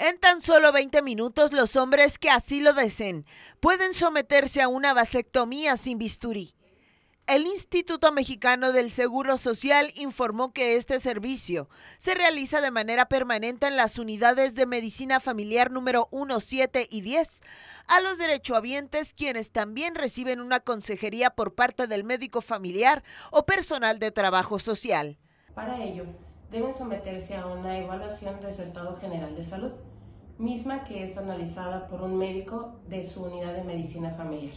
En tan solo 20 minutos, los hombres que así lo deseen pueden someterse a una vasectomía sin bisturí. El Instituto Mexicano del Seguro Social informó que este servicio se realiza de manera permanente en las unidades de medicina familiar número 1, 7 y 10 a los derechohabientes quienes también reciben una consejería por parte del médico familiar o personal de trabajo social. Para ello, deben someterse a una evaluación de su estado general de salud, misma que es analizada por un médico de su unidad de medicina familiar.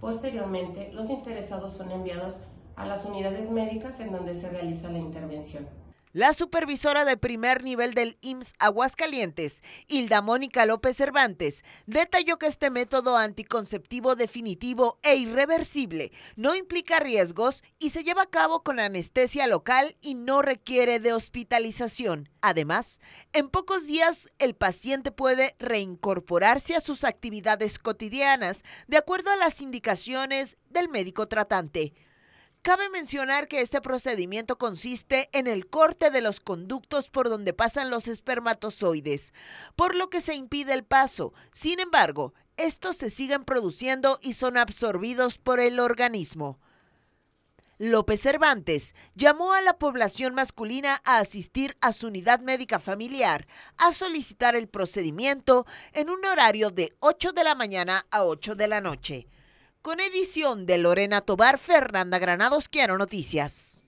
Posteriormente, los interesados son enviados a las unidades médicas en donde se realiza la intervención. La supervisora de primer nivel del IMSS Aguascalientes, Hilda Mónica López Cervantes, detalló que este método anticonceptivo definitivo e irreversible no implica riesgos y se lleva a cabo con anestesia local y no requiere de hospitalización. Además, en pocos días el paciente puede reincorporarse a sus actividades cotidianas de acuerdo a las indicaciones del médico tratante. Cabe mencionar que este procedimiento consiste en el corte de los conductos por donde pasan los espermatozoides, por lo que se impide el paso. Sin embargo, estos se siguen produciendo y son absorbidos por el organismo. López Cervantes llamó a la población masculina a asistir a su unidad médica familiar a solicitar el procedimiento en un horario de 8 de la mañana a 8 de la noche. Con edición de Lorena Tobar, Fernanda Granados, Quiero Noticias.